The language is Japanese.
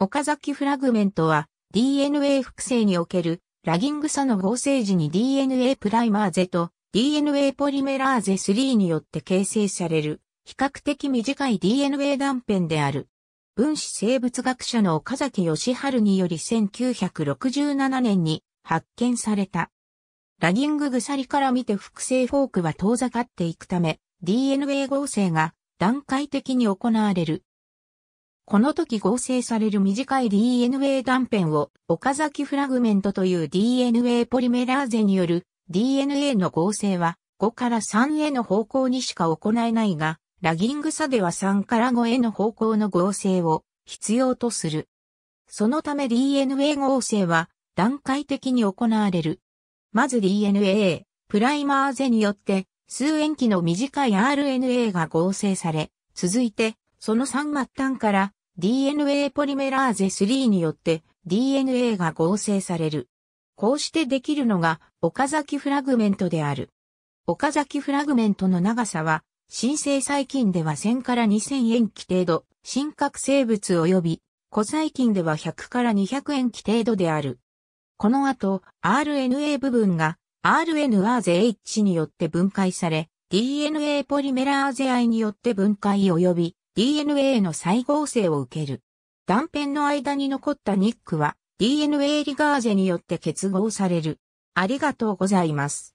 岡崎フラグメントは DNA 複製におけるラギング差の合成時に DNA プライマーゼと DNA ポリメラーゼ3によって形成される比較的短い DNA 断片である。分子生物学者の岡崎義春により1967年に発見された。ラギング鎖から見て複製フォークは遠ざかっていくため DNA 合成が段階的に行われる。この時合成される短い DNA 断片を岡崎フラグメントという DNA ポリメラーゼによる DNA の合成は5から3への方向にしか行えないが、ラギング差では3から5への方向の合成を必要とする。そのため DNA 合成は段階的に行われる。まず DNA、プライマーゼによって数塩基の短い RNA が合成され、続いてその3末端から DNA ポリメラーゼ3によって DNA が合成される。こうしてできるのが岡崎フラグメントである。岡崎フラグメントの長さは、新生細菌では1000から2000円期程度、新核生物及び、古細菌では100から200円期程度である。この後、RNA 部分が RNA ゼ H によって分解され、DNA ポリメラーゼ I によって分解及び DNA の再合成を受ける。断片の間に残ったニックは DNA リガーゼによって結合される。ありがとうございます。